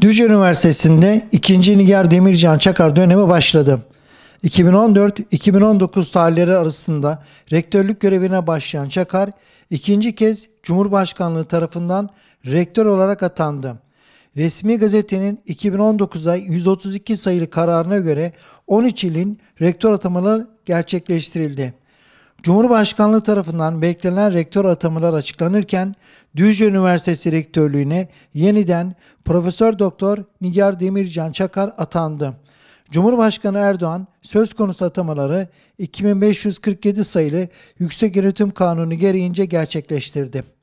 Düzce Üniversitesi'nde 2. Nigar Demircan Çakar dönemi başladı. 2014-2019 tarihleri arasında rektörlük görevine başlayan Çakar ikinci kez Cumhurbaşkanlığı tarafından rektör olarak atandı. Resmi gazetenin 2019'da 132 sayılı kararına göre 13 ilin rektör atamaları gerçekleştirildi. Cumhurbaşkanlığı tarafından beklenen rektör atamalar açıklanırken Düzce Üniversitesi rektörlüğüne yeniden Profesör Doktor Nigar Demircan Çakar atandı. Cumhurbaşkanı Erdoğan söz konusu atamaları 2547 sayılı Yüksek Yönetim Kanunu gereğince gerçekleştirdi.